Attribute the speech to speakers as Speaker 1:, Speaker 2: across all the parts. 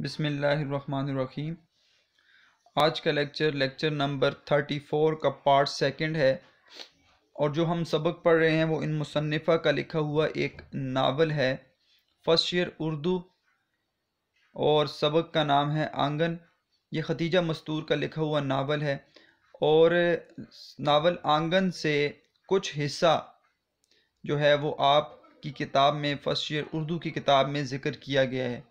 Speaker 1: बिसमीम आज का lecture lecture number thirty four का पार्ट सेकंड है और जो हम सबक पढ़ रहे हैं वो इन मुसनफ़ा का लिखा हुआ एक नावल है फर्स्ट ईयर उर्दू और सबक का नाम है आंगन ये खतीजा मस्तूर का लिखा हुआ नावल है और नावल आंगन से कुछ हिस्सा जो है वो आपकी किताब में फ़र्स्ट ईयर उर्दू की किताब में ज़िक्र किया गया है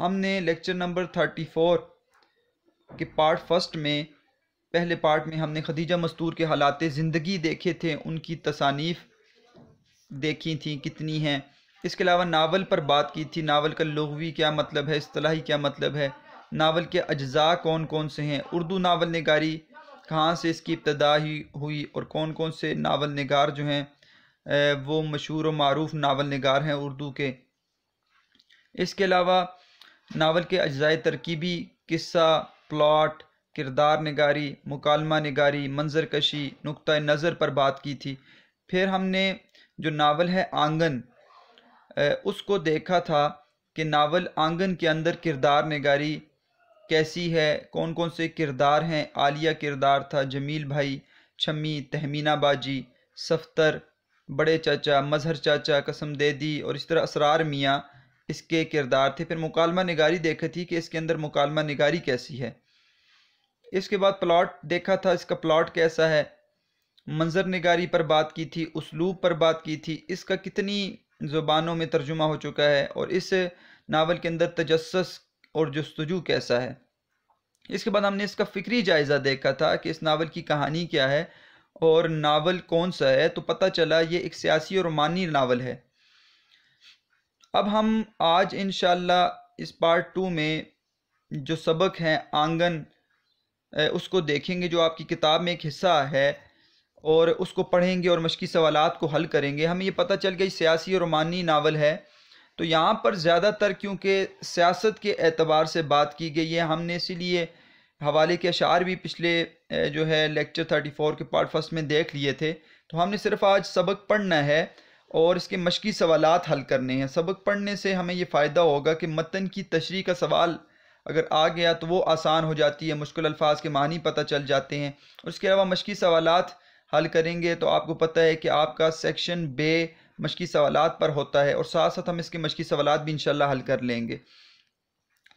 Speaker 1: हमने लेक्चर नंबर थर्टी फोर के पार्ट फर्स्ट में पहले पार्ट में हमने खदीजा मस्तूर के हालात ज़िंदगी देखे थे उनकी तसानीफ़ देखी थी कितनी हैं इसके अलावा नावल पर बात की थी नावल का लघवी क्या मतलब है असलाही क्या मतलब है नावल के अज्जा कौन कौन से हैं उर्दू नावल नगारी कहाँ से इसकी इब्तदा ही हुई और कौन कौन से नावल नगार जो हैं वो मशहूर और मरूफ नावल नगार हैं उर्दू के इसके अलावा नावल के अजाए तरकीबी किस्सा प्लॉट किरदार नगारी मकालमा नगारी मंजर कशी नुक़ नज़र पर बात की थी फिर हमने जो नावल है आंगन उसको देखा था कि नावल आंगन के अंदर किरदार नगारी कैसी है कौन कौन से किरदार हैं आलिया किरदार था जमील भाई छमी तहमीना बाजी सफ्तर बड़े चाचा मजहर चाचा कसम दे दी और इस तरह असरार मियाँ इसके किरदार थे फिर मुकालमा निगारी देखी थी कि इसके अंदर मुकालमा निगारी कैसी है इसके बाद प्लॉट देखा था इसका प्लॉट कैसा है मंजर निगारी पर बात की थी उसलूब पर बात की थी इसका कितनी ज़ुबानों में तर्जुमा हो चुका है और इस नावल के अंदर तजस और जस्तजू कैसा है इसके बाद हमने इसका फ़िक्री जायज़ा देखा था कि इस नावल की कहानी क्या है और नावल कौन सा है तो पता चला ये एक सियासी और रोमानी नावल है अब हम आज इन इस पार्ट टू में जो सबक हैं आंगन उसको देखेंगे जो आपकी किताब में एक हिस्सा है और उसको पढ़ेंगे और मशक़ी सवाल को हल करेंगे हमें ये पता चल गया सियासी और रोमानी नावल है तो यहाँ पर ज़्यादातर क्योंकि सियासत के एतबार से बात की गई है हमने इसीलिए हवाले के अशार भी पिछले जो है लेक्चर थर्टी फोर के पार्ट फर्स्ट में देख लिए थे तो हमने सिर्फ आज सबक पढ़ना है और इसके मशक़ी सवाल हल करने हैं सबक पढ़ने से हमें ये फ़ायदा होगा कि मतन की तशरी का सवाल अगर आ गया तो वो आसान हो जाती है मुश्किल अल्फाज के मानी पता चल जाते हैं उसके अलावा मशक़ी सवाल हल करेंगे तो आपको पता है कि आपका सेक्शन बे मशक़ी सवाल पर होता है और साथ साथ हम इसके मशक़ी सवाल भी इन हल कर लेंगे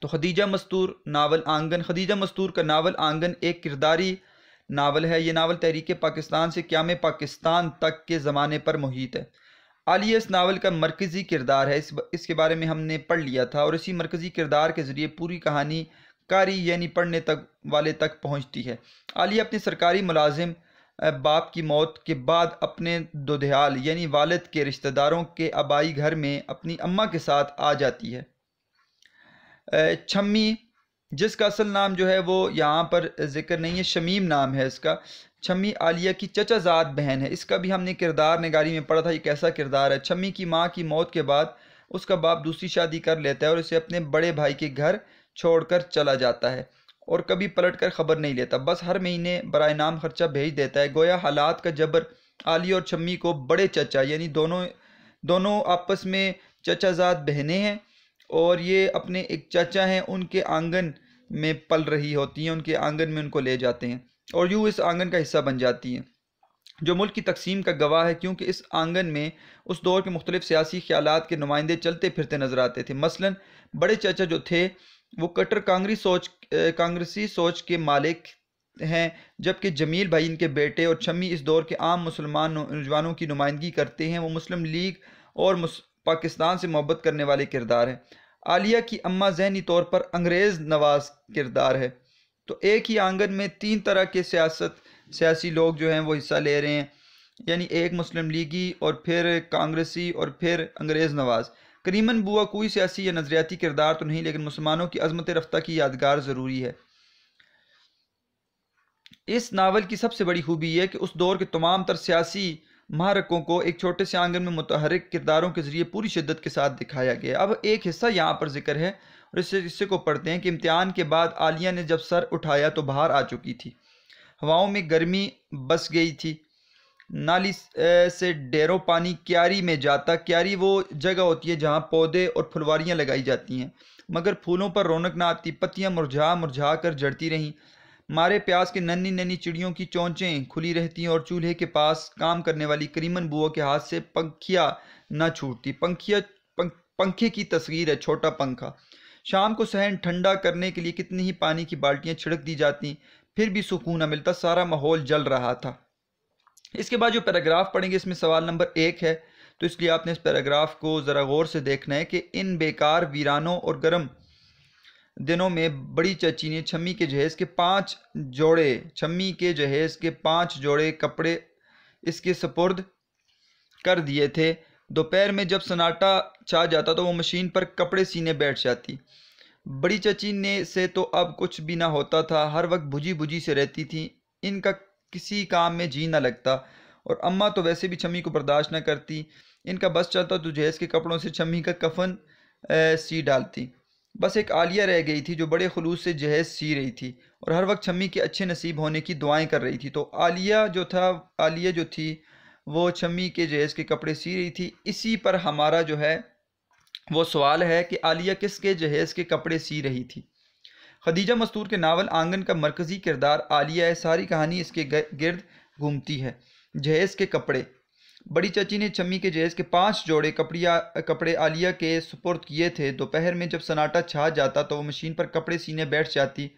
Speaker 1: तो खदीजा मस्तूर नावल आंगन खदीजा मस्तूर का नावल आंगन एक किरदारी नावल है ये नावल तहरीक पाकिस्तान से क्या में पाकिस्तान तक के ज़माने पर मुहित है आलिया इस नावल का मरकज़ी किरदार है इस इसके बारे में हमने पढ़ लिया था और इसी मरकज़ी किरदार के ज़रिए पूरी कहानी कारी यानी पढ़ने तक वाले तक पहुंचती है आलिया अपने सरकारी मुलाजिम बाप की मौत के बाद अपने दुधयाल यानी वालद के रिश्तेदारों के आबाई घर में अपनी अम्मा के साथ आ जाती है छम्मी जिसका असल नाम जो है वो यहाँ पर ज़िक्र नहीं है शमीम नाम है इसका छम्मी आलिया की चचाजाद बहन है इसका भी हमने किरदार निगारी में पढ़ा था ये कैसा किरदार है छम्मी की माँ की मौत के बाद उसका बाप दूसरी शादी कर लेता है और इसे अपने बड़े भाई के घर छोड़कर चला जाता है और कभी पलट कर ख़बर नहीं लेता बस हर महीने बर नाम खर्चा भेज देता है गोया हालात का जबर आली और छम्मी को बड़े चचा यानी दोनों दोनों आपस में चचाजाद बहने हैं और ये अपने एक चचा हैं उनके आंगन में पल रही होती हैं उनके आंगन में उनको ले जाते हैं और यूँ इस आंगन का हिस्सा बन जाती है जो मुल्क की तकसीम का गवाह है क्योंकि इस आंगन में उस दौर के मुख्तलिफ सियासी ख्याल के नुमाइंदे चलते फिरते नज़र आते थे मसलन बड़े चाचा जो थे वो कट्टर कांग्रेस सोच कांग्रेसी सोच के मालिक हैं जबकि जमील भाई इनके बेटे और छम्मी इस दौर के आम मुसलमान नौजवानों की नुमाइंदगी करते हैं वो मुस्लिम लीग और पाकिस्तान से मोहब्बत करने वाले किरदार हैं आलिया की अम्मा जहनी तौर पर अंग्रेज़ नवाज किरदार है तो एक ही आंगन में तीन तरह के सियासत सियासी लोग जो हैं वो हिस्सा ले रहे हैं यानी एक मुस्लिम लीगी और फिर कांग्रेसी और फिर अंग्रेज़ नवाज़ करीमन बुआ कोई सियासी या नज़रियाती किरदार तो नहीं लेकिन मुसलमानों की अजमत रफ्तार की यादगार ज़रूरी है इस नावल की सबसे बड़ी खूबी है कि उस दौर के तमाम तर सियासी महारकों को एक छोटे से आंगन में मुतहरक किरदारों के ज़रिए पूरी शिद्दत के साथ दिखाया गया अब एक हिस्सा यहाँ पर जिक्र है और इससे हिस्से को पढ़ते हैं कि इम्तिहान के बाद आलिया ने जब सर उठाया तो बाहर आ चुकी थी हवाओं में गर्मी बस गई थी नाली से डेरों पानी क्यारी में जाता क्यारी वो जगह होती है जहाँ पौधे और फुलवारियाँ लगाई जाती हैं मगर फूलों पर रौनक ना आती पत्तियाँ मुरझा मुरझा कर जड़ती रहीं मारे प्यास के नन्नी नन्नी चिड़ियों की चौंचें खुली रहती और चूल्हे के पास काम करने वाली करीमन बुआ के हाथ से पंखिया ना छूटती पंखिया पंखे की तस्वीर है छोटा पंखा शाम को सहन ठंडा करने के लिए कितनी ही पानी की बाल्टियाँ छिड़क दी जाती फिर भी सुकून न मिलता सारा माहौल जल रहा था इसके बाद जो पैराग्राफ पढ़ेंगे इसमें सवाल नंबर एक है तो इसलिए आपने इस पैराग्राफ को ज़रा गौर से देखना है कि इन बेकार वीरानों और गर्म दिनों में बड़ी चची ने छम्मी के जहेज़ के पांच जोड़े छम्मी के जहेज़ के पांच जोड़े कपड़े इसके सपुर्द कर दिए थे दोपहर में जब सन्नाटा छा जाता तो वो मशीन पर कपड़े सीने बैठ जाती बड़ी चची ने से तो अब कुछ भी ना होता था हर वक्त भुजी भुजी से रहती थी इनका किसी काम में जी ना लगता और अम्मा तो वैसे भी छमी को बर्दाश्त ना करती इनका बस चलता तो जहेज के कपड़ों से छमी का कफन ए, सी डालती बस एक आलिया रह गई थी जो बड़े खलूस से जहेज सी रही थी और हर वक्त छमी के अच्छे नसीब होने की दुआएं कर रही थी तो आलिया जो था आलिया जो थी वो शमी के जहेज़ के कपड़े सी रही थी इसी पर हमारा जो है वो सवाल है कि आलिया किसके जहेज़ के कपड़े सी रही थी खदीजा मस्तूर के नावल आंगन का मरकज़ी किरदार आलिया है सारी कहानी इसके गिरद घूमती है जहेज़ के कपड़े बड़ी चची ने चम्मी के जहेज़ के पांच जोड़े कपड़िया कपड़े आलिया के सुपुर्द किए थे दोपहर में जब सन्नाटा छा जाता तो वो मशीन पर कपड़े सीने बैठ जाती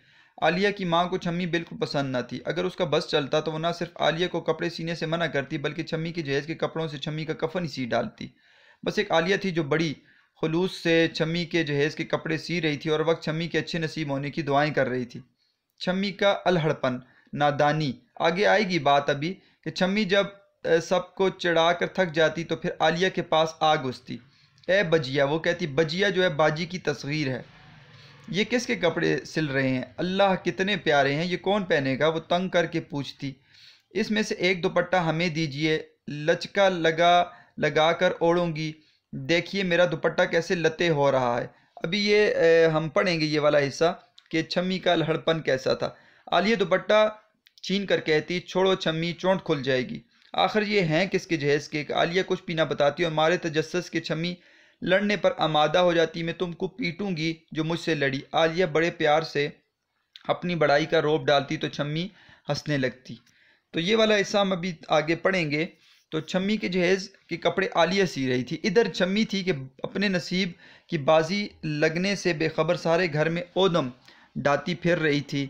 Speaker 1: आलिया की माँ को छम्मी बिल्कुल पसंद न थी अगर उसका बस चलता तो वो ना सिर्फ आलिया को कपड़े सीने से मना करती बल्कि छम्मी के जहेज के कपड़ों से छम्मी का कफन ही सी डालती बस एक आलिया थी जो बड़ी खलूस से छम्मी के जहेज के कपड़े सी रही थी और वक्त छम्मी के अच्छे नसीब होने की दुआएं कर रही थी छम्मी का अलहड़पन नादानी आगे आएगी बात अभी कि छम्मी जब सबको चढ़ा कर थक जाती तो फिर आलिया के पास आग घुसती ए बजिया वो कहती बजिया जो है बाजी की तस्वीर है ये किसके कपड़े सिल रहे हैं अल्लाह कितने प्यारे हैं ये कौन पहनेगा वो तंग करके पूछती इसमें से एक दुपट्टा हमें दीजिए लचका लगा लगा कर ओढ़ूँगी देखिए मेरा दुपट्टा कैसे लते हो रहा है अभी ये ए, हम पढ़ेंगे ये वाला हिस्सा कि छम्मी का लहड़पन कैसा था आलिया दुपट्टा छीन कर कहती छोड़ो छम्मी चोंट खुल जाएगी आखिर ये हैं किसके जहेज़ के आलिया कुछ पीना बताती और मारे तजस के छम्मी लड़ने पर आमादा हो जाती मैं तुमको पीटूंगी जो मुझसे लड़ी आलिया बड़े प्यार से अपनी बड़ाई का रोप डालती तो छम्मी हंसने लगती तो ये वाला हिस्सा हम अभी आगे पढ़ेंगे तो छम्मी के जहेज़ के कपड़े आलिया सी रही थी इधर छम्मी थी कि अपने नसीब की बाजी लगने से बेखबर सारे घर में ओदम डाती फिर रही थी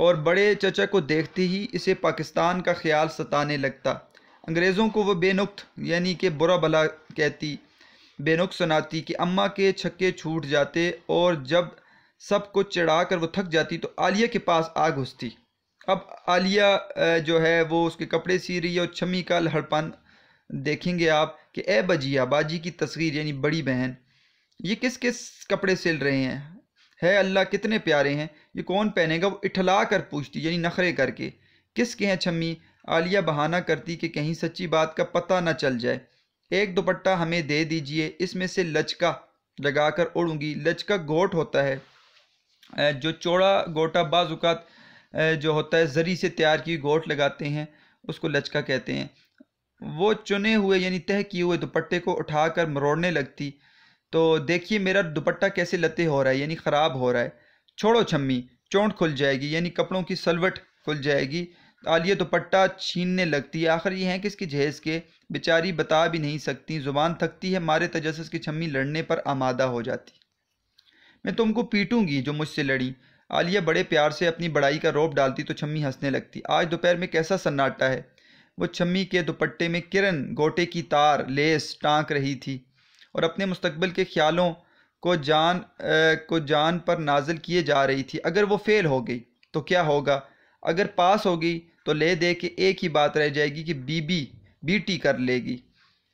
Speaker 1: और बड़े चचा को देखते ही इसे पाकिस्तान का ख्याल सताने लगता अंग्रेज़ों को वह बेनुक्त यानी कि बुरा भला कहती बेनुक सुनाती कि अम्मा के छक्के छूट जाते और जब सब कुछ चढ़ा कर वो थक जाती तो आलिया के पास आ घुसती अब आलिया जो है वो उसके कपड़े सी रही है और छमी का लहड़पन देखेंगे आप कि ए बजिया बाजी की तस्वीर यानी बड़ी बहन ये किस किस कपड़े सिल रहे हैं है अल्लाह कितने प्यारे हैं ये कौन पहनेगा वो इठला कर पूछती यानी नखरे करके किस के हैं छम्मी आलिया बहाना करती कि कहीं सच्ची बात का पता ना चल जाए एक दुपट्टा हमें दे दीजिए इसमें से लचका लगा कर ओढ़ूँगी लचका गोट होता है जो चौड़ा गोटा बाजुकात जो होता है ज़री से तैयार की गोट लगाते हैं उसको लचका कहते हैं वो चुने हुए यानी तय किए हुए दुपट्टे को उठाकर मरोड़ने लगती तो देखिए मेरा दुपट्टा कैसे लते हो रहा है यानी ख़राब हो रहा है छोड़ो छम्मी चोंट खुल जाएगी यानी कपड़ों की सलवट खुल जाएगी आलिया दुपट्टा छीनने लगती है आखिर ये है कि इसकी जहेज़ के बेचारी बता भी नहीं सकती ज़ुबान थकती है मारे तजस की छम्मी लड़ने पर आमादा हो जाती मैं तुमको पीटूंगी जो मुझसे लड़ी आलिया बड़े प्यार से अपनी बड़ाई का रोप डालती तो छम्मी हंसने लगती आज दोपहर में कैसा सन्नाटा है वो छम्मी के दुपट्टे में किरण गोटे की तार लेस टाँक रही थी और अपने मुस्तबिल के ख्यालों को जान आ, को जान पर नाजिल किए जा रही थी अगर वो फेल हो गई तो क्या होगा अगर पास हो गई तो ले दे के एक ही बात रह जाएगी कि बीबी बीटी कर लेगी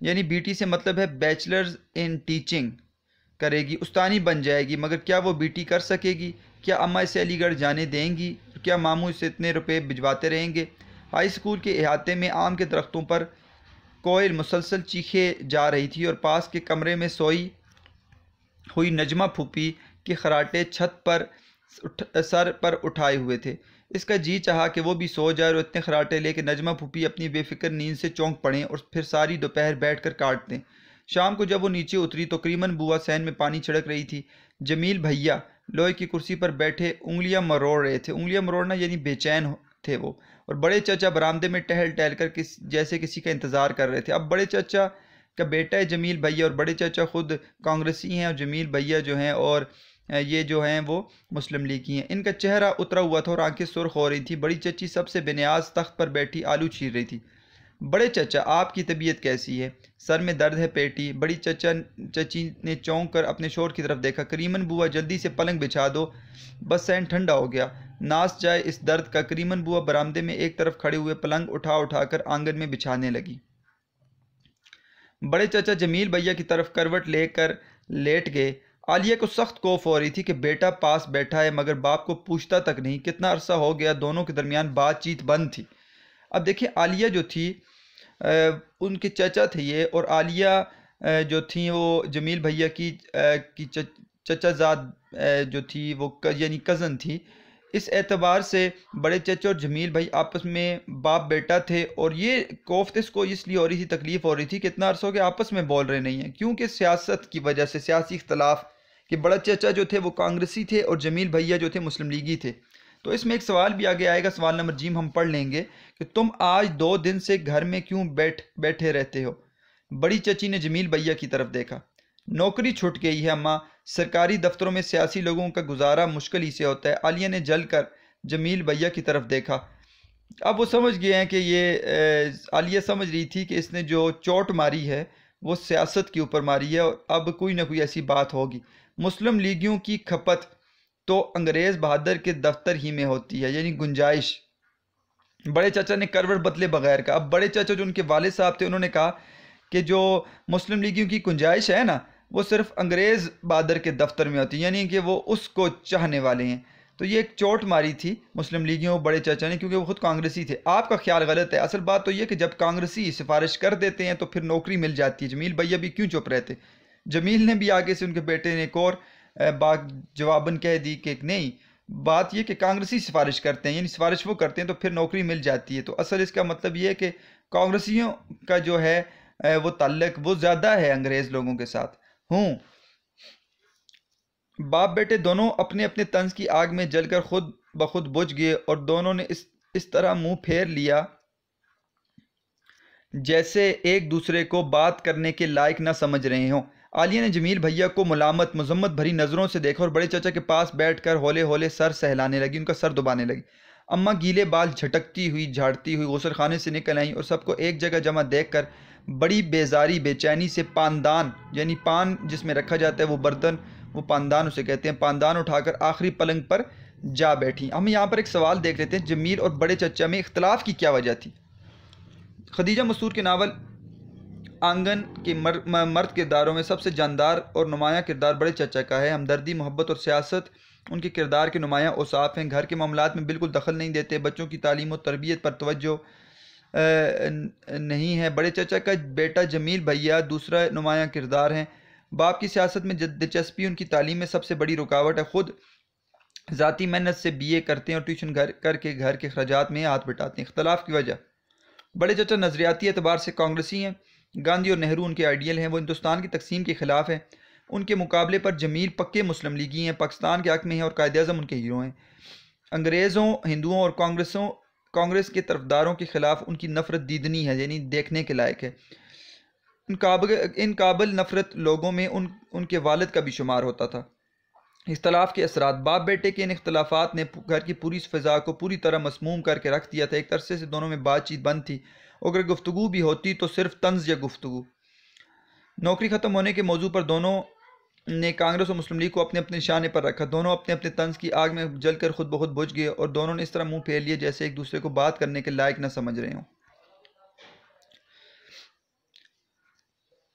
Speaker 1: यानी बीटी से मतलब है बैचलर्स इन टीचिंग करेगी उस्तानी बन जाएगी मगर क्या वो बीटी कर सकेगी क्या अम्मा इसे अलीगढ़ जाने देंगी क्या मामू इसे इतने रुपए भिजवाते रहेंगे हाई स्कूल के अहाते में आम के दरख्तों पर कोयल मुसलसल चीखे जा रही थी और पास के कमरे में सोई हुई नजमा फूपी के खराटे छत पर सर पर उठाए हुए थे इसका जी चाहा कि वो भी सो जाए और इतने खराटे ले कि नजमा फूफी अपनी बेफिक्र नींद से चौंक पड़ें और फिर सारी दोपहर बैठ कर काट दें शाम को जब वो नीचे उतरी तो करीमन बुआ सैन में पानी छिड़क रही थी जमील भैया लोहे की कुर्सी पर बैठे उंगलियां मरोड़ रहे थे उंगलियां मरोड़ना यानी बेचैन थे वो और बड़े चाचा बरामदे में टहल टहल कर किस जैसे किसी का इंतज़ार कर रहे थे अब बड़े चाचा का बेटा है जमील भैया और बड़े चाचा खुद कांग्रेसी हैं और जमील भैया जो हैं और ये जो हैं वो मुस्लिम लीग की हैं इनका चेहरा उतरा हुआ था और आंखें सुर्ख हो रही थी बड़ी चची सबसे बेनियाज तख्त पर बैठी आलू छीर रही थी बड़े चचा आपकी तबीयत कैसी है सर में दर्द है पेटी बड़ी चचा चची ने चौंक कर अपने शोर की तरफ देखा करीमन बुआ जल्दी से पलंग बिछा दो बस सैन ठंडा हो गया नाच जाए इस दर्द का करीमन बुआ बरामदे में एक तरफ खड़े हुए पलंग उठा उठा कर आंगन में बिछाने लगी बड़े चचा जमील भैया की तरफ करवट लेकर लेट गए आलिया को सख्त कोफ हो रही थी कि बेटा पास बैठा है मगर बाप को पूछता तक नहीं कितना अरसा हो गया दोनों के दरमियान बातचीत बंद थी अब देखिए आलिया जो थी उनके चचा थे ये और आलिया जो थी वो जमील भैया की की चचाजाद जो थी वो क, यानी कज़न थी इस एतबार से बड़े चचे और जमील भाई आपस में बाप बेटा थे और ये कोफ्त तो इसको इसलिए हो रही थी तकलीफ़ हो रही थी कि इतना अरसों हो गया आपस में बोल रहे नहीं हैं क्योंकि सियासत की वजह से सियासी इख्तलाफ कि बड़ा चचा जो थे वो कांग्रेसी थे और जमील भैया जो थे मुस्लिम लीगी थे तो इसमें एक सवाल भी आगे आएगा सवाल नंबर जीम हम पढ़ लेंगे कि तुम आज दो दिन से घर में क्यों बैठ बैठे रहते हो बड़ी चची ने जमील भैया की तरफ देखा नौकरी छुट गई है अम्मा सरकारी दफ्तरों में सियासी लोगों का गुजारा मुश्किल ही से होता है आलिया ने जल कर जमील भैया की तरफ देखा अब वो समझ गए हैं कि ये आलिया समझ रही थी कि इसने जो चोट मारी है वो सियासत के ऊपर मारी है और अब कोई ना कोई ऐसी बात होगी मुस्लिम लीगियों की खपत तो अंग्रेज़ बहादुर के दफ्तर ही में होती है यानी गुंजाइश बड़े चाचा ने करवट बदले बगैर कहा अब बड़े चाचा जो उनके वाले साहब थे उन्होंने कहा कि जो मुस्लिम लीगियों की गुंजाइश है ना वो सिर्फ अंग्रेज़ बहादुर के दफ्तर में होती है यानी कि वो उसको चाहने वाले हैं तो ये एक चोट मारी थी मुस्लिम लीगियों बड़े चाचा ने क्योंकि वो खुद कांग्रेसी थे आपका ख्याल गलत है असल बात तो ये कि जब कांग्रेसी सिफारिश कर देते हैं तो फिर नौकरी मिल जाती है जमील भैया भी क्यों चुप रहते जमील ने भी आगे से उनके बेटे ने एक और बात जवाबन कह दी कि नहीं बात यह कि कांग्रेसी सिफारिश करते हैं यानी सिफारिश वो करते हैं तो फिर नौकरी मिल जाती है तो असल इसका मतलब ये है कि कांग्रेसियों का जो है वो तल्लक वो ज़्यादा है अंग्रेज़ लोगों के साथ हूँ बाप बेटे दोनों अपने अपने तंज की आग में जलकर खुद बखुद बुझ गए और दोनों ने इस इस तरह मुंह फेर लिया जैसे एक दूसरे को बात करने के लायक ना समझ रहे हों आलिया ने जमील भैया को मलामत मजम्मत भरी नज़रों से देखा और बड़े चाचा के पास बैठ कर होले होले सर सहलाने लगी उनका सर दुबाने लगी अम्मा गीले बाल झटकती हुई झाड़ती हुई गौसल खाने से निकल आई और सबको एक जगह जमा देख कर बड़ी बेजारी बेचैनी से पानदान यानी पान जिसमें रखा जाता है वो बर्तन वो पानदान उसे कहते हैं पानदान उठाकर आखिरी पलंग पर जा बैठी हम यहाँ पर एक सवाल देख लेते हैं जमील और बड़े चचा में इख्तलाफ की क्या वजह थी खदीजा मसूर के नावल आंगन के मर, मर्द किरदारों में सबसे जानदार और नुमाया किरदार बड़े चचा का है हमदर्दी मोहब्बत और सियासत उनके किरदार के नुमाया औसाफ हैं घर के मामला में बिल्कुल दखल नहीं देते बच्चों की तालीम और तरबियत पर तोज्जो नहीं है बड़े चचा का बेटा जमील भैया दूसरा नुमाया किरदार हैं बाप की सियासत में दिलचस्पी उनकी तालीम में सबसे बड़ी रुकावट है ख़ुद ज़ाती मेहनत से बीए करते हैं और ट्यूशन घर करके घर के अखराज में हाथ बिटाते हैं इख्तलाफ की वजह बड़े चचा नज़रियाती एतबार से कांग्रेसी हैं गांधी और नेहरू उनके आइडियल हैं वो हिंदुस्तान की तकसीम के ख़िलाफ़ हैं उनके मुकाबले पर जमील पक्के मुस्लिम लीगी हैं पाकिस्तान के हक में हैं और कायद अजम उनके हीरो हैं अंग्रेज़ों हिंदुओं और कांग्रेसों कांग्रेस के तरफदारों के ख़िलाफ़ उनकी नफ़रत दीदनी है यानी देखने के लायक है इन काबिल इन काबिल नफ़रत लोगों में उन उनके वालद का भी शुमार होता था इख्तलाफ के असरा बाप बेटे के इन इख्तलाफात ने घर की पूरी फ़िज़ा को पूरी तरह मसमूम करके रख दिया था एक तरसे से दोनों में बातचीत बंद थी अगर गुफ्तु भी होती तो सिर्फ तंज या गुफ्तु नौकरी ख़त्म होने के मौजू पर दोनों ने कांग्रेस और मुस्लिम लीग को अपने अपने निशाने पर रखा दोनों अपने अपने तंज की आग में जलकर खुद बहुत बुझ गए और दोनों ने इस तरह मुंह फेर लिए जैसे एक दूसरे को बात करने के लायक ना समझ रहे हों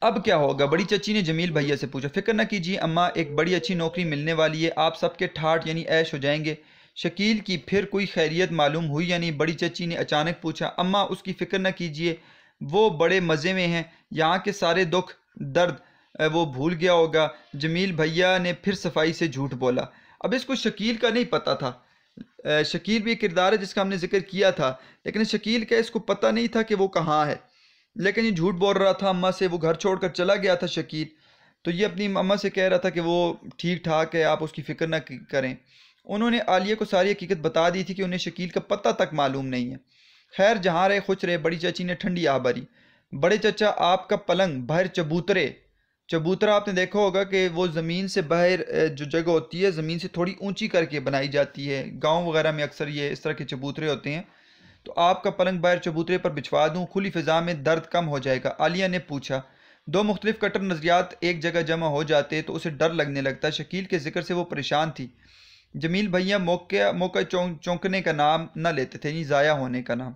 Speaker 1: अब क्या होगा बड़ी चची ने जमील भैया से पूछा फिक्र ना कीजिए अम्मा एक बड़ी अच्छी नौकरी मिलने वाली है आप सबके ठाट यानी ऐश हो जाएंगे शकील की फिर कोई खैरियत मालूम हुई या नहीं बड़ी चची ने अचानक पूछा अम्मा उसकी फ़िक्र न कीजिए वो बड़े मज़े में हैं यहाँ के सारे दुख दर्द वो भूल गया होगा जमील भैया ने फिर सफाई से झूठ बोला अब इसको शकील का नहीं पता था शकील भी एक किरदार है जिसका हमने जिक्र किया था लेकिन शकील का इसको पता नहीं था कि वो कहाँ है लेकिन ये झूठ बोल रहा था अम्मा से वो घर छोड़कर चला गया था शकील तो ये अपनी अम्मा से कह रहा था कि वो ठीक ठाक है आप उसकी फ़िक्र ना करें उन्होंने आलिया को सारी हकीकत बता दी थी कि उन्हें शकील का पता तक मालूम नहीं है खैर जहाँ रहे खुश रहे बड़ी चाची ने ठंडी आह भरी बड़े चचा आपका पलंग बाहर चबूतरे चबूतरा आपने देखा होगा कि वो ज़मीन से बाहर जो जगह होती है ज़मीन से थोड़ी ऊंची करके बनाई जाती है गांव वगैरह में अक्सर ये इस तरह के चबूतरे होते हैं तो आपका पलंग बाहर चबूतरे पर बिछवा दूँ खुली फ़िज़ा में दर्द कम हो जाएगा आलिया ने पूछा दो मुख्तलिफ कटर नज़रियात एक जगह जमा हो जाते तो उसे डर लगने लगता शकील के जिक्र से वो परेशान थी जमील भैया मौके मौका चौंकने का नाम ना लेते थे यानी ज़ाया होने का नाम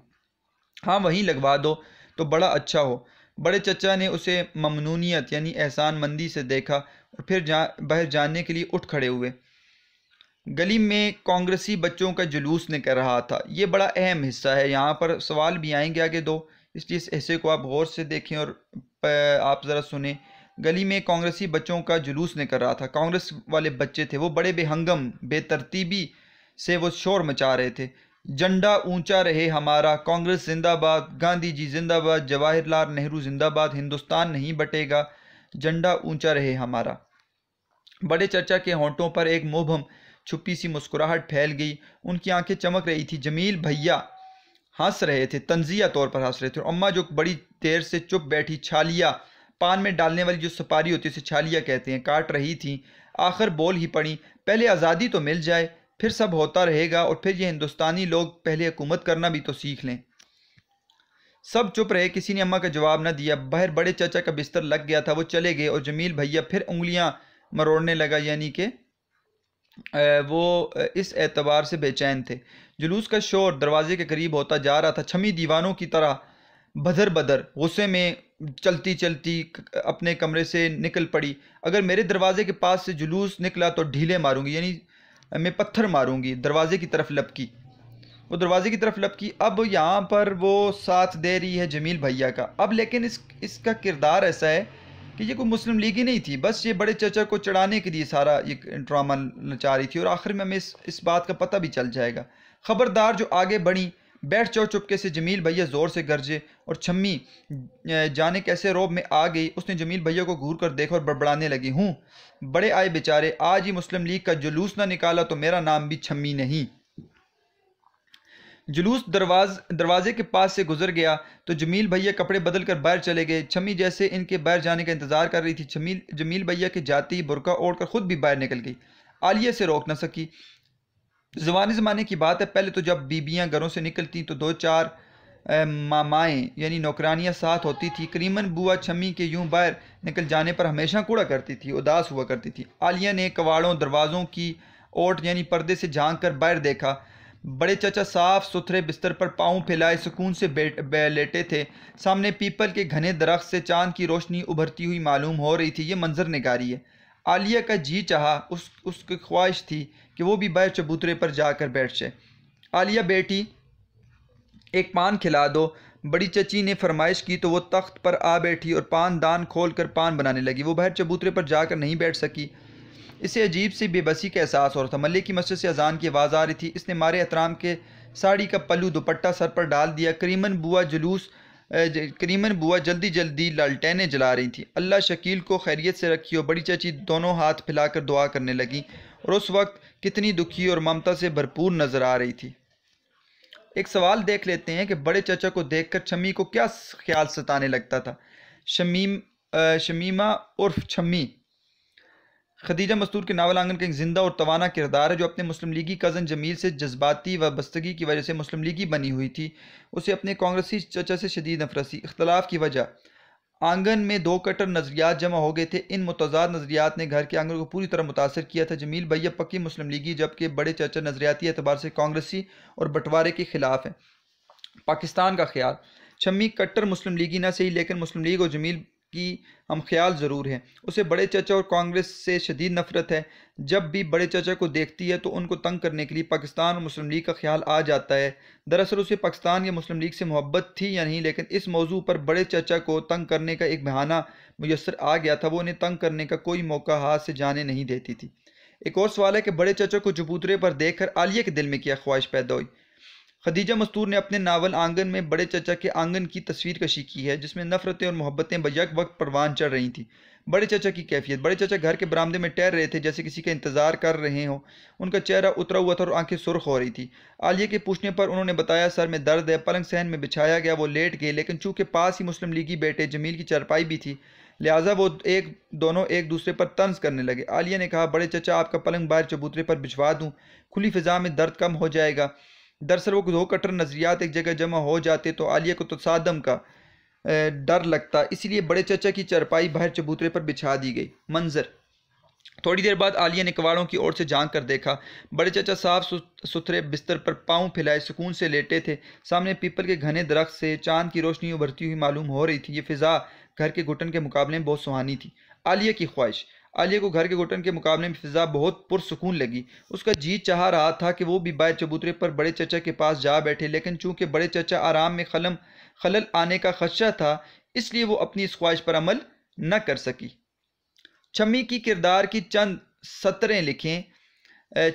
Speaker 1: हाँ वहीं लगवा दो तो बड़ा अच्छा हो बड़े चचा ने उसे ममनूनीत यानी एहसान मंदी से देखा और फिर जा बाहर जाने के लिए उठ खड़े हुए गली में कांग्रेसी बच्चों का जुलूस कर रहा था ये बड़ा अहम हिस्सा है यहाँ पर सवाल भी आएंगे आगे दो इसलिए इस हिस्से को आप गौर से देखें और आप ज़रा सुने गली में कांग्रेसी बच्चों का जुलूस निकल रहा था कांग्रेस वाले बच्चे थे वो बड़े बेहंगम बेतरतीबी से वो शोर मचा रहे थे झंडा ऊंचा रहे हमारा कांग्रेस जिंदाबाद गांधी जी जिंदाबाद जवाहरलाल नेहरू जिंदाबाद हिंदुस्तान नहीं बटेगा झंडा ऊंचा रहे हमारा बड़े चर्चा के होंठों पर एक मोहभम छुपी सी मुस्कुराहट फैल गई उनकी आंखें चमक रही थी जमील भैया हंस रहे थे तंजिया तौर पर हंस रहे थे अम्मा जो बड़ी देर से चुप बैठी छालिया पान में डालने वाली जो सुपारी होती है उसे छालियाँ कहते हैं काट रही थी आखिर बोल ही पड़ी पहले आज़ादी तो मिल जाए फिर सब होता रहेगा और फिर ये हिंदुस्तानी लोग पहले हुकूमत करना भी तो सीख लें सब चुप रहे किसी ने अम्मा का जवाब ना दिया बाहर बड़े चाचा का बिस्तर लग गया था वो चले गए और जमील भैया फिर उंगलियां मरोड़ने लगा यानी कि वो इस एतबार से बेचैन थे जुलूस का शोर दरवाजे के करीब होता जा रहा था छमी दीवानों की तरह बदर बदर गुस्से में चलती चलती अपने कमरे से निकल पड़ी अगर मेरे दरवाजे के पास से जुलूस निकला तो ढीले मारूंगी यानी मैं पत्थर मारूंगी दरवाजे की तरफ लपकी वो दरवाजे की तरफ लपकी अब यहाँ पर वो साथ दे रही है जमील भैया का अब लेकिन इस इसका किरदार ऐसा है कि ये कोई मुस्लिम लीग ही नहीं थी बस ये बड़े चचा को चढ़ाने के लिए सारा ये ड्रामा नचा रही थी और आखिर में हमें इस इस बात का पता भी चल जाएगा ख़बरदार जो आगे बढ़ी बैठ जाओ चुपके से जमील भैया ज़ोर से गरजे और छम्मी जाने कैसे रोब में आ गई उसने जमील भैया को घूर कर देखा और बड़बड़ाने लगी हूँ बड़े आए बेचारे आज ही मुस्लिम लीग का जुलूस ना निकाला तो मेरा नाम भी छम्मी नहीं जुलूस दरवाज दरवाजे के पास से गुजर गया तो जमील भैया कपड़े बदल कर बाहर चले गए छम्मी जैसे इनके बाहर जाने का इंतज़ार कर रही थी छमील जमील भैया के जाती बुरका ओढ़ कर ख़ुद भी बाहर निकल गई आलिया से रोक ना सकी जवानी ज़माने की बात है पहले तो जब बीबियाँ घरों से निकलती तो दो चार मामाएँ यानी नौकरानियाँ साथ होती थी करीमन बुआ छमी के यूं बाहर निकल जाने पर हमेशा कूड़ा करती थी उदास हुआ करती थी आलिया ने कवाड़ों दरवाज़ों की ओट यानी पर्दे से झाँक कर बाहर देखा बड़े चाचा साफ सुथरे बिस्तर पर पाँव फैलाए सुकून से बैठ लेटे थे सामने पीपल के घने दरख्त से चांद की रोशनी उभरती हुई मालूम हो रही थी ये मंजर निगारी है आलिया का जी चाहा उस उसकी ख्वाहिश थी कि वो भी बैर चबूतरे पर जाकर बैठ जाए आलिया बेटी एक पान खिला दो बड़ी चची ने फरमाइश की तो वो तख्त पर आ बैठी और पान दान खोल कर पान बनाने लगी वो बैर चबूतरे पर जाकर नहीं बैठ सकी इसे अजीब सी बेबसी का एहसास हो रहा था मल्ले की मस्जिद से अजान की आवाज़ आ रही थी इसने मारे अतराम के साड़ी का पलू दुपट्टा सर पर डाल दिया करीमन बुआ जुलूस करीमन बुआ जल्दी जल्दी लालटेने जला रही थी अल्लाह शकील को खैरियत से रखी और बड़ी चाची दोनों हाथ फैलाकर दुआ करने लगी और उस वक्त कितनी दुखी और ममता से भरपूर नज़र आ रही थी एक सवाल देख लेते हैं कि बड़े चाचा को देखकर छमी को क्या ख्याल सताने लगता था शमीम शमीमा उर्फ छमी खदीजा मस्तूर के नावल आंगन का एक जिंदा और तवाना किरदार है जो अपने मुस्लिम लीगी कज़न जमील से जज्बाती वाबस्तगी की वजह से मुस्लिम लीगी बनी हुई थी उसे अपने कांग्रेसी चचा से शदीद नफरसी इख्तलाफ की वजह आंगन में दो कटर नज़रियात जमा हो गए थे इन मुतजाद नज़रियात ने घर के आंगन को पूरी तरह मुतासर किया था जमील भैया पक्की मुस्लिम लीगी जबकि बड़े चचा नज़रियाती एतबार से कांग्रेसी और बंटवारे के ख़िलाफ़ हैं पाकिस्तान का ख्याल शम्मी कट्टर मुस्लिम लीगी ना सही लेकिन मुस्लिम लीग और जमील की हम ख्याल ज़रूर हैं उसे बड़े चाचा और कांग्रेस से शदीद नफरत है जब भी बड़े चाचा को देखती है तो उनको तंग करने के लिए पाकिस्तान और मुस्लिम लीग का ख्याल आ जाता है दरअसल उसे पाकिस्तान या मुस्लिम लीग से मोहब्बत थी या नहीं लेकिन इस मौजू पर बड़े चाचा को तंग करने का एक बहाना मुयसर आ गया था वो उन्हें तंग करने का कोई मौका हाथ से जाने नहीं देती थी एक और सवाल है कि बड़े चाचा को जबूतरे पर देखकर आलिया के दिल में क्या ख्वाहिश पैदा हुई खदीजा मस्तूर ने अपने नावल आंगन में बड़े चचा के आंगन की तस्वीर कशी की है जिसमें नफरतें और मोहब्बतें बजक वक्त परवान चढ़ रही थीं बड़े चचा की कैफियत बड़े चचा घर के बरामदे में टहर रहे थे जैसे किसी का इंतज़ार कर रहे हो उनका चेहरा उतरा हुआ था और आंखें सुर्ख हो रही थी आलिया के पूछने पर उन्होंने बताया सर में दर्द है पलंग सहन में बिछाया गया वो लेट गए लेकिन चूँकि पास ही मुस्लिम लीगी बेटे जमील की चरपाई भी थी लिहाजा वो एक दोनों एक दूसरे पर तंज करने लगे आलिया ने कहा बड़े चचा आपका पलंग बाहर चबूतरे पर बिछवा दूँ खुली फिजा में दर्द कम हो जाएगा दरअसल वो दो कटर नज़रियात एक जगह जमा हो जाते तो आलिया को तसादम तो का डर लगता इसलिए बड़े चचा की चरपाई बाहर चबूतरे पर बिछा दी गई मंजर थोड़ी देर बाद आलिया ने कवाड़ों की ओर से झांक कर देखा बड़े चचा साफ सुथरे बिस्तर पर पाँव फैलाए सुकून से लेटे थे सामने पीपल के घने दरख्त से चांद की रोशनी उभरती हुई मालूम हो रही थी ये फिज़ा घर के घुटन के मुकाबले में बहुत सुहानी थी आलिया की ख्वाहिश आलिया को घर के घुटन के मुकाबले में फिजा बहुत पुरसकून लगी उसका जी चाह रहा था कि वो भी बाय चबूतरे पर बड़े चचा के पास जा बैठे लेकिन चूंकि बड़े चचा आराम में खलम खलल आने का खदशा था इसलिए वो अपनी इस ख्वाहिश पर अमल न कर सकी छम्मी की किरदार की चंद सतरें लिखें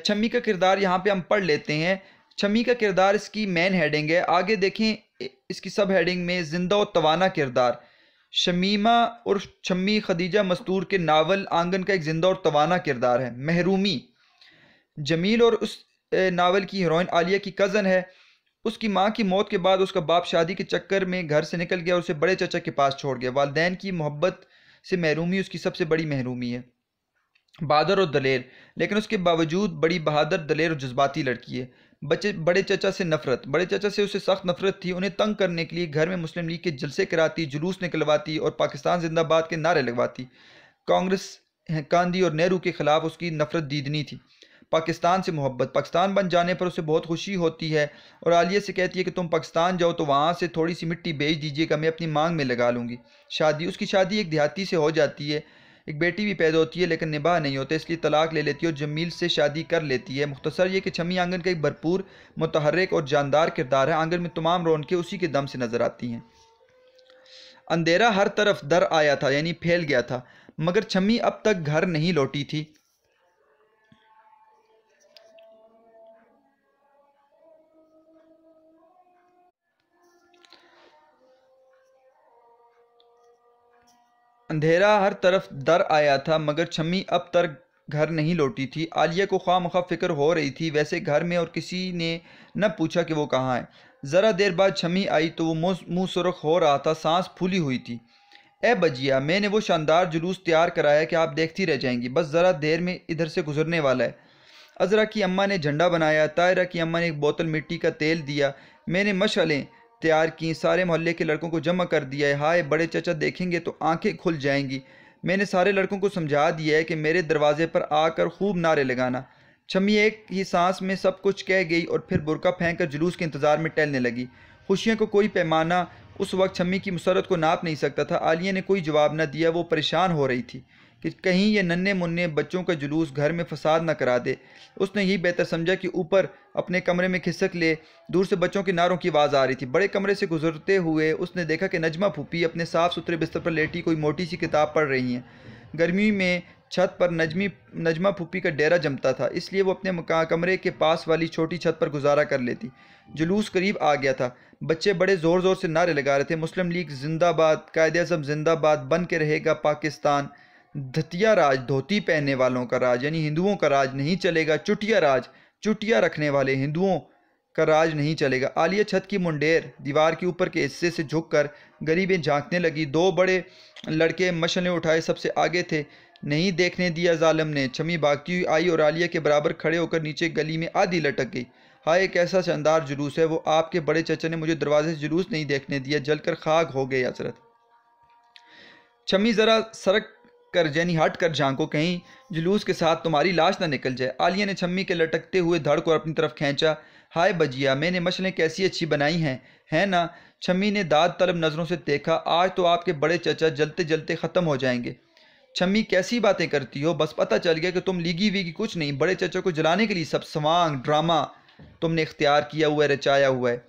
Speaker 1: छम्मी का किरदार यहाँ पर हम पढ़ लेते हैं छम्मी का किरदार इसकी मेन हेडिंग है आगे देखें इसकी सब हेडिंग में जिंदा और तवाना किरदार शमीमा और शमी खदीजा मस्तूर के नावल आंगन का एक जिंदा और तवाना किरदार है महरूमी जमील और उस नावल की हीरोइन आलिया की कज़न है उसकी माँ की मौत के बाद उसका बाप शादी के चक्कर में घर से निकल गया और उसे बड़े चचा के पास छोड़ गया वालदेन की मोहब्बत से महरूमी उसकी सबसे बड़ी महरूमी है बहादुर और दलेर लेकिन उसके बावजूद बड़ी बहादुर दलेर और जज्बाती लड़की है बच्चे बड़े चचा से नफरत बड़े चचा से उसे सख्त नफरत थी उन्हें तंग करने के लिए घर में मुस्लिम लीग के जलसे कराती जुलूस निकलवाती और पाकिस्तान जिंदाबाद के नारे लगवाती कांग्रेस गांधी और नेहरू के खिलाफ उसकी नफरत दीदनी थी पाकिस्तान से मोहब्बत पाकिस्तान बन जाने पर उसे बहुत खुशी होती है और आलिया से कहती है कि तुम पाकिस्तान जाओ तो वहाँ से थोड़ी सी मिट्टी बेच दीजिएगा मैं अपनी मांग में लगा लूँगी शादी उसकी शादी एक देहाती से हो जाती है एक बेटी भी पैदा होती है लेकिन निभा नहीं होता इसलिए तलाक ले लेती है और जमील से शादी कर लेती है मुख्तसर ये कि छमी आंगन का एक भरपूर मतहरक और जानदार किरदार है आंगन में तमाम रौनकें उसी के दम से नज़र आती हैं अंधेरा हर तरफ दर आया था यानी फैल गया था मगर छमी अब तक घर नहीं लौटी थी अंधेरा हर तरफ डर आया था मगर छम्मी अब तक घर नहीं लौटी थी आलिया को मखा फिक्र हो रही थी वैसे घर में और किसी ने न पूछा कि वो कहाँ है ज़रा देर बाद छम्मी आई तो वो मुँह सुरख हो रहा था सांस फूली हुई थी ए बजिया मैंने वो शानदार जुलूस तैयार कराया कि आप देखती रह जाएंगी बस ज़रा देर में इधर से गुजरने वाला है अजरा की अम्मा ने झंडा बनाया तायरा की अम्मा ने एक बोतल मिट्टी का तेल दिया मैंने मशलें तैयार की सारे मोहल्ले के लड़कों को जमा कर दिया है हाय बड़े चचा देखेंगे तो आंखें खुल जाएंगी मैंने सारे लड़कों को समझा दिया है कि मेरे दरवाजे पर आकर खूब नारे लगाना छमी एक ही सांस में सब कुछ कह गई और फिर बुरका फेंक कर जुलूस के इंतज़ार में टहलने लगी खुशियों को कोई पैमाना उस वक्त छम्मी की मसरत को नाप नहीं सकता था आलिया ने कोई जवाब न दिया वो परेशान हो रही थी कि कहीं ये नन्हे मुन्ने बच्चों का जुलूस घर में फसाद ना करा दे उसने यही बेहतर समझा कि ऊपर अपने कमरे में खिसक ले दूर से बच्चों के नारों की आवाज़ आ रही थी बड़े कमरे से गुजरते हुए उसने देखा कि नजमा फूपी अपने साफ़ सुथरे बिस्तर पर लेटी कोई मोटी सी किताब पढ़ रही हैं गर्मी में छत पर नजमी नजमा फूपी का डेरा जमता था इसलिए वो अपने कमरे के पास वाली छोटी छत पर गुजारा कर लेती जुलूस करीब आ गया था बच्चे बड़े ज़ोर ज़ोर से नारे लगा रहे थे मुस्लिम लीग जिंदाबाद कायद अजम जिंदाबाद बन के रहेगा पाकिस्तान धतिया राज धोती पहनने वालों का राज यानी हिंदुओं का राज नहीं चलेगा चुटिया राज चुटिया रखने वाले हिंदुओं का राज नहीं चलेगा आलिया छत की मुंडेर दीवार के ऊपर के हिस्से से झुककर गरीबें झांकने लगी दो बड़े लड़के मशलें उठाए सबसे आगे थे नहीं देखने दिया जालम ने छमी भागती हुई आई और आलिया के बराबर खड़े होकर नीचे गली में आधी लटक गई हाय एक ऐसा शानदार जुलूस है वो आपके बड़े चचा ने मुझे दरवाजे से जुलूस नहीं देखने दिया जलकर खाक हो गए असरत छमी ज़रा सड़क कर जैनी हट कर झांको कहीं जुलूस के साथ तुम्हारी लाश ना निकल जाए आलिया ने छम्मी के लटकते हुए धड़ को अपनी तरफ खींचा हाय बजिया मैंने मछलें कैसी अच्छी बनाई हैं है ना छम्मी ने दाद तलब नज़रों से देखा आज तो आपके बड़े चचा जलते जलते ख़त्म हो जाएंगे छम्मी कैसी बातें करती हो बस पता चल गया कि तुम लीगी वीगी कुछ नहीं बड़े चचा को जलाने के लिए सब सवांग ड्रामा तुमने इख्तियार किया हुआ है रचाया हुआ है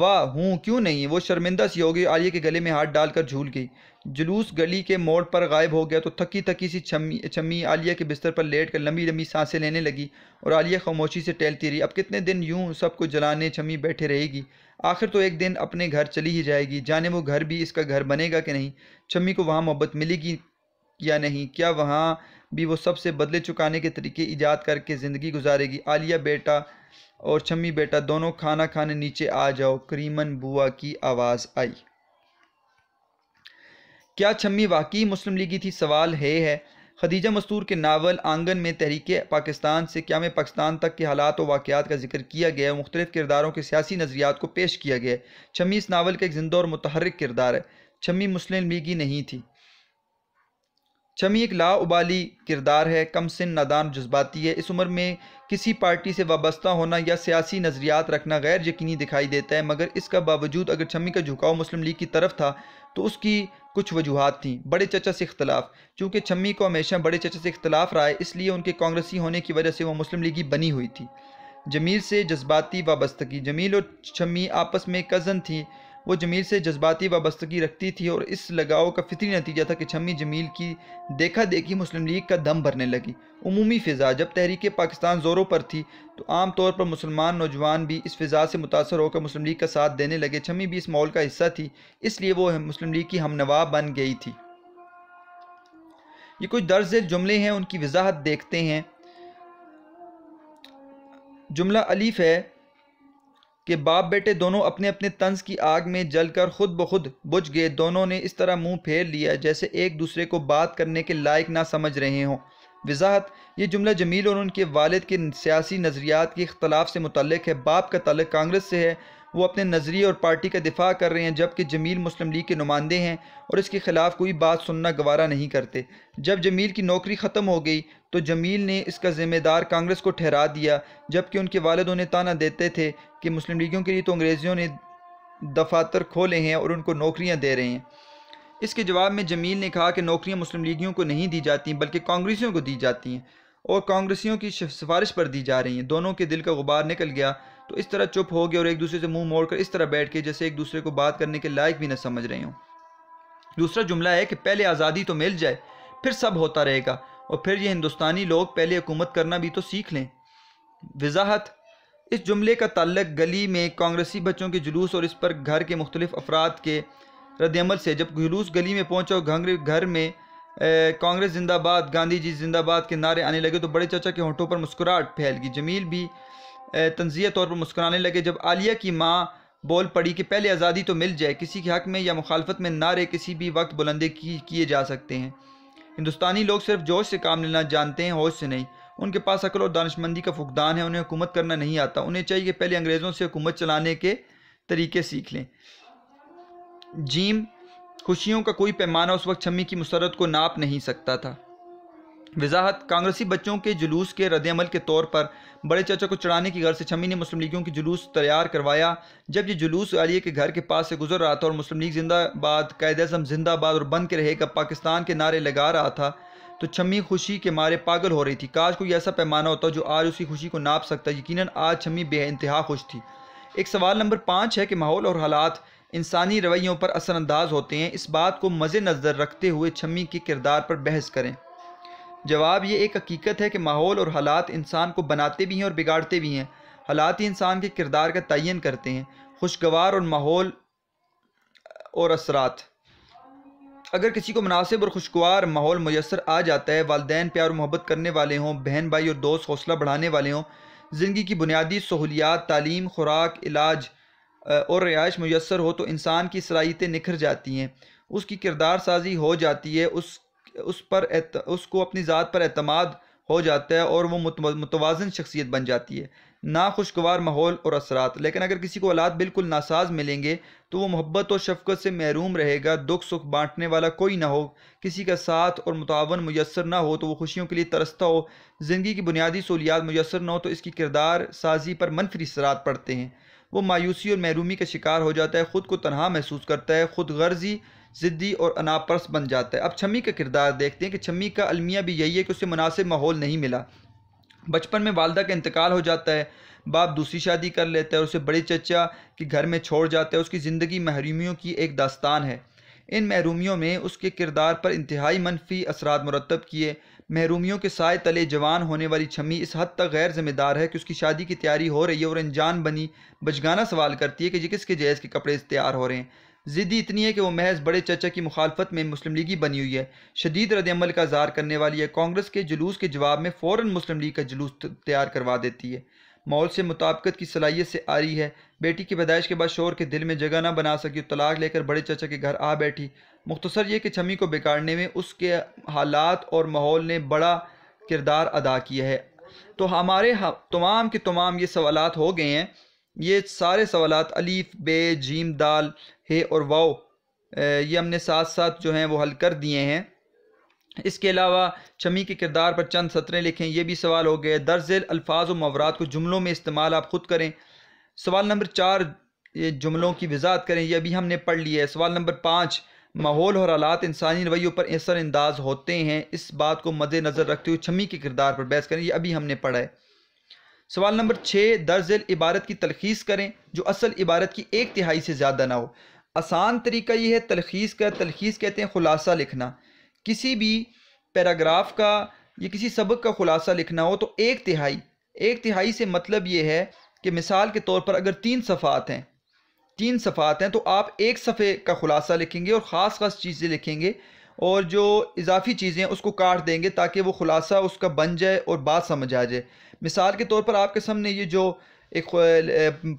Speaker 1: वाह हूँ क्यों नहीं वो शर्मिंदा सी होगी आलिया के गले में हाथ डालकर झूल गई जुलूस गली के मोड़ पर गायब हो गया तो थकी थकी सी छमी छमी आलिया के बिस्तर पर लेट कर लंबी लंबी सांसें लेने लगी और आलिया खामोशी से टहलती रही अब कितने दिन यूं सबको जलाने छमी बैठे रहेगी आखिर तो एक दिन अपने घर चली ही जाएगी जाने वो घर भी इसका घर बनेगा कि नहीं छमी को वहाँ मोहब्बत मिलेगी या नहीं क्या वहाँ भी वो सबसे बदले चुकाने के तरीके ईजाद करके ज़िंदगी गुजारेगी आलिया बेटा और छमी बेटा दोनों खाना खाने नीचे आ जाओ करीमन बुआ की आवाज़ आई क्या छम्मी वाकई मुस्लिम लीगी थी सवाल है है खदीजा मस्तूर के नावल आंगन में तहरीक पाकिस्तान से क्या में पाकिस्तान तक के हालात और वाक़ात का जिक्र किया गया है मुख्तलिफ किरदारों के सियासी नज़रियात को पेश किया गया है छम्मी इस नावल का एक जिंदा और मतहरक किरदार है छम्मी मुस्लिम लीगी नहीं थी छमी एक ला उबाली किरदार है कम सिन नादान जज्बाती है इस उम्र में किसी पार्टी से वाबस्ता होना या सियासी नज़रियात रखना गैर यकीनी दिखाई देता है मगर इसका बावजूद अगर छमी का झुकाव मुस्लिम लीग की तरफ था तो उसकी कुछ वजूहत थी बड़े चचा से इख्तलाफ चूँकि छम्मी को हमेशा बड़े चचा से इख्तलाफ रहा है इसलिए उनके कांग्रेसी होने की वजह से वो मुस्लिम लीग बनी हुई थी जमील से जज्बाती वाबस्तगी जमील और छम्मी आपस में कज़न थी वो जमील से जज्बाती वाबस्तगी रखती थी और इस लगाव का फितरी नतीजा था कि छम्मी जमील की देखा देखी मुस्लिम लीग का दम भरने लगी उमूमी फ़िज़ा जब तहरीक पाकिस्तान ज़ोरों पर थी तो आम तौर पर मुसलमान नौजवान भी इस फ़िज़ा से मुतासर होकर मुस्लिम लीग का साथ देने लगे छम्मी भी इस माहौल का हिस्सा थी इसलिए वो मुस्लिम लीग की हमनवा बन गई थी ये कुछ दर्ज जुमले हैं उनकी वजाहत देखते हैं जुमला अलीफ है कि बाप बेटे दोनों अपने अपने तंज की आग में जलकर खुद ब खुद बुझ गए दोनों ने इस तरह मुंह फेर लिया जैसे एक दूसरे को बात करने के लायक ना समझ रहे हों वजाहत ये जुमला जमील और उनके वालद के सियासी नज़रियात के अख्तलाफ से मुतल है बाप का तलक कांग्रेस से है वो अपने नज़रिए और पार्टी का दिफा कर रहे हैं जबकि जमील मुस्लिम लीग के नुमाइंदे हैं और इसके ख़िलाफ़ कोई बात सुनना गवारा नहीं करते जब जमील की नौकरी ख़त्म हो गई तो जमील ने इसका ज़िम्मेदार कांग्रेस को ठहरा दिया जबकि उनके वालद उन्हें ताना देते थे कि मुस्लिम लीगों के लिए तो अंग्रेज़ियों ने दफातर खोले हैं और उनको नौकरियाँ दे रहे हैं इसके जवाब में जमील ने कहा कि नौकरियाँ मुस्लिम लीगियों को नहीं दी जाती बल्कि कांग्रेसियों को दी जाती हैं और कांग्रेसियों की सिफारिश पर दी जा रही हैं दोनों के दिल का गुबार निकल गया तो इस तरह चुप हो गए और एक दूसरे से मुंह मोड़कर इस तरह बैठ के जैसे एक दूसरे को बात करने के लायक भी न समझ रहे हों दूसरा जुमला है कि पहले आज़ादी तो मिल जाए फिर सब होता रहेगा और फिर ये हिंदुस्तानी लोग पहले हुकूमत करना भी तो सीख लें वजाहत इस जुमले का तल्लक गली में कांग्रेसी बच्चों के जुलूस और इस पर घर के मुख्तलिफ अफराद के रद्दमल से जब जुलूस गली में पहुँचा और घर में कांग्रेस जिंदाबाद गांधी जी जिंदाबाद के नारे आने लगे तो बड़े चाचा के होंठों पर मुस्कुराहट फैल गई जमील भी तंजिया तौर पर मुस्कुराने लगे जब आलिया की माँ बोल पड़ी कि पहले आज़ादी तो मिल जाए किसी के हक में या मुखालफत में नारे किसी भी वक्त बुलंदे किए जा सकते हैं हिंदुस्तानी लोग सिर्फ जोश से काम लेना जानते हैं होश से नहीं उनके पास अकल और दानशमंदी का फुकदान है उन्हें हुकूमत करना नहीं आता उन्हें चाहिए कि पहले अंग्रेज़ों से हुकूमत चलाने के तरीके सीख लें जीम खुशियों का कोई पैमाना उस वक्त छम्मी की मुसरत को नाप नहीं सकता था वजाहत कांग्रेसी बच्चों के जुलूस के रद्दमल के तौर पर बड़े चाचा को चढ़ाने की गर्ज से छमी ने मुस्लिम लीगों की जुलूस तैयार करवाया जब ये जुलूस अली के घर के पास से गुजर रहा था और मुस्लिम लीग जिंदाबाद कैद अजम जिंदाबाद और बंद के रहेगा पाकिस्तान के नारे लगा रहा था तो छमी खुशी के मारे पागल हो रही थी काज कोई ऐसा पैमाना होता जो आज उसकी खुशी को नाप सकता यकीन आज छमी बेानतहा खुश थी एक सवाल नंबर पाँच है कि माहौल और हालात इंसानी रवैयों पर असरअंदाज होते हैं इस बात को मज़े नज़र रखते हुए छमी के किरदार पर बहस करें जवाब ये एक हकीकत है कि माहौल और हालात इंसान को बनाते भी हैं और बिगाड़ते भी हैं हालात ही इंसान के किरदार का तयन करते हैं खुशगवार और माहौल और असरात अगर किसी को मुनासिब और खुशगवार माहौल मैसर आ जाता है वालदे प्यार और मोहब्बत करने वाले हों बहन भाई और दोस्त हौसला बढ़ाने वाले हों ज़िंदगी की बुनियादी सहूलियात तालीम खुराक इलाज और रिहाइश मैसर हो तो इंसान की सलाहियतें निखर जाती हैं उसकी किरदार साजी हो जाती है उस उस पर उसको अपनी ज़ात पर अतमाद हो जाता है और वो मुतवाजन शख्सियत बन जाती है ना खुशगवार माहौल और असरात लेकिन अगर किसी को औलाद बिल्कुल नासाज मिलेंगे तो वो मोहब्बत और शफकत से महरूम रहेगा दुख सुख बांटने वाला कोई ना हो किसी का साथ और मुतावन मैसर ना हो तो वो खुशियों के लिए तरसता हो ज़िंदगी की बुनियादी सहूलियात मैसर ना हो तो इसकी किरदार साजी पर मनफी असरात पड़ते हैं वो मायूसी और महरूमी का शिकार हो जाता है ख़ुद को तनहा महसूस करता है खुद गर्जी ज़िद्दी और अनापरस बन जाता है अब छम्मी का किरदार देखते हैं कि छम्मी का अलमिया भी यही है कि उसे मुनासिब माहौल नहीं मिला बचपन में वालदा का इंतकाल हो जाता है बाप दूसरी शादी कर लेता है उसे बड़े चचा के घर में छोड़ जाता है उसकी ज़िंदगी महरूमियों की एक दास्तान है इन महरूमियों में उसके किरदार पर इंतहाई मनफी असरात मरतब किए महरूमियों के साय तले जवान होने वाली छमी इस हद तक गैर जिम्मेदार है कि उसकी शादी की तैयारी हो रही है और अनजान बनी बजगाना सवाल करती है कि ये किसके जहेज़ के कपड़े तैयार हो रहे हैं ज़िद्दी इतनी है कि वो महज बड़े चर्चा की मुखालफत में मुस्लिम लीगी बनी हुई है शदीद रदल का इजहार करने वाली है कांग्रेस के जुलूस के जवाब में फ़ौर मुस्लिम लीग का जुलूस तैयार करवा देती है माहौल से मुताबकत की सलाहियत से आ रही है बेटी की पैदाइश के बाद शोर के दिल में जगह ना बना सकी तलाक लेकर बड़े चचा के घर आ बैठी मुख्तसर ये कि छमी को बिगाड़ने में उसके हालात और माहौल ने बड़ा किरदार अदा किया है तो हमारे हाँ, तमाम के तमाम ये सवालत हो गए हैं ये सारे सवालत अलीफ बे जीम दाल हे और वाओ ये हमने साथ साथ जो हैं वो हल कर दिए हैं इसके अलावा छमी के किरदार पर चंद सतरें लिखें यह भी सवाल हो गया दर्ज अल्फाज और मवरात को जुमलों में इस्तेमाल आप ख़ुद करें सवाल नंबर चार जुमलों की वजात करें यह भी हमने पढ़ लिया है सवाल नंबर पाँच माहौल और हालात इंसानी रवैयों पर असर अंदाज होते हैं इस बात को मद्द नज़र रखते हुए छमी के किरदार पर बहस करें यह अभी हमने पढ़ा है सवाल नंबर छः दर्ज इबारत की तलखीस करें जो असल इबारत की एक तिहाई से ज़्यादा ना हो आसान तरीका ये है तलखीस का तलखीस कहते हैं ख़ुलासा लिखना किसी भी पैराग्राफ का या किसी सबक का ख़ुलासा लिखना हो तो एक तिहाई एक तिहाई से मतलब ये है कि मिसाल के तौर पर अगर तीन सफ़ात हैं तीन सफ़ात हैं तो आप एक सफ़े का ख़ुलासा लिखेंगे और ख़ास ख़ास चीज़ें लिखेंगे और जो इजाफी चीज़ें उसको काट देंगे ताकि वो ख़ुलासा उसका बन जाए और बात समझ आ जाए मिसाल के तौर पर आपके सामने ये जो एक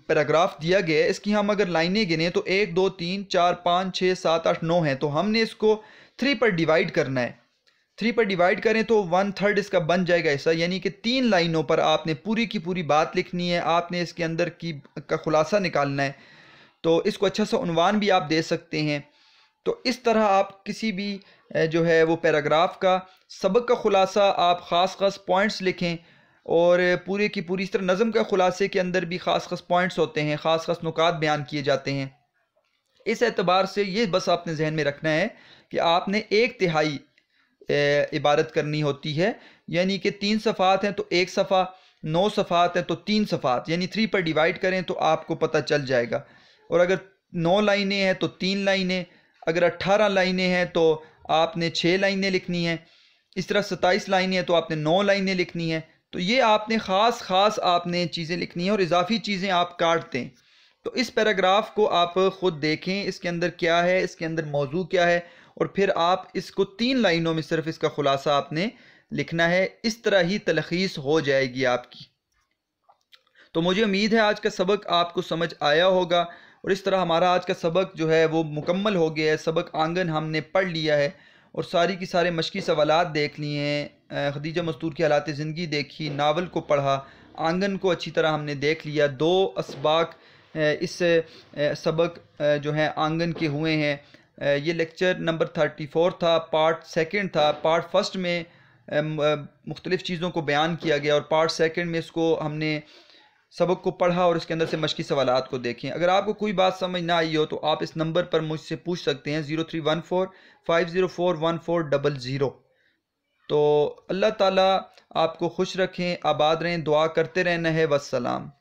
Speaker 1: पैराग्राफ दिया गया है इसकी हम अगर लाइनें गिने तो एक दो तीन चार पाँच छः सात आठ नौ हैं तो हमने इसको थ्री पर डिवाइड करना है थ्री पर डिवाइड करें तो वन थर्ड इसका बन जाएगा ऐसा यानी कि तीन लाइनों पर आपने पूरी की पूरी बात लिखनी है आपने इसके अंदर की का खुलासा निकालना है तो इसको अच्छा सा उनवान भी आप दे सकते हैं तो इस तरह आप किसी भी जो है वो पैराग्राफ का सबक का खुलासा आप ख़ास ख़ास पॉइंट्स लिखें और पूरे की पूरी इस तरह नज़म के ख़ुलासे के अंदर भी ख़ास ख़ास पॉइंट्स होते हैं ख़ास ख़ास नुकात बयान किए जाते हैं इस एतबार से ये बस आपने जहन में रखना है कि आपने एक तिहाई इबारत करनी होती है यानी कि तीन सफ़ात हैं तो एक सफ़ा नौ सफ़ात हैं तो तीन सफ़ात यानी थ्री पर डिवाइड करें तो आपको पता चल जाएगा और अगर नौ लाइनें हैं तो तीन लाइनें अगर अट्ठारह लाइनें हैं तो आपने छः लाइनें लिखनी हैं इस तरह सत्ताईस लाइनें हैं तो आपने नौ लाइनें लिखनी हैं तो ये आपने ख़ास ख़ास आपने चीज़ें लिखनी है और इजाफी चीज़ें आप काट दें तो इस पैराग्राफ को आप ख़ुद देखें इसके अंदर क्या है इसके अंदर मौजू क्या है और फिर आप इसको तीन लाइनों में सिर्फ इसका ख़ुलासा आपने लिखना है इस तरह ही तलखीस हो जाएगी आपकी तो मुझे उम्मीद है आज का सबक आपको समझ आया होगा और इस तरह हमारा आज का सबक जो है वो मुकम्मल हो गया है सबक आंगन हमने पढ़ लिया है और सारी की सारे मशक़ी सवाल देख लिए खदीजा मस्तूर की हालात ज़िंदगी देखी नावल को पढ़ा आंगन को अच्छी तरह हमने देख लिया दो इसबाक इस सबक जो है आंगन के हुए हैं ये लेक्चर नंबर थर्टी फोर था पार्ट सेकंड था पार्ट फर्स्ट में मुख्तलिफ़ चीज़ों को बयान किया गया और पार्ट सेकंड में इसको हमने सबक को पढ़ा और इसके अंदर से मशक़ी सवाल को देखें अगर आपको कोई बात समझ ना आई हो तो आप इस नंबर पर मुझसे पूछ सकते हैं zero three one four five zero four one four double zero तो अल्लाह ताला आपको खुश रखें आबाद रहें दुआ करते रहना है वसलाम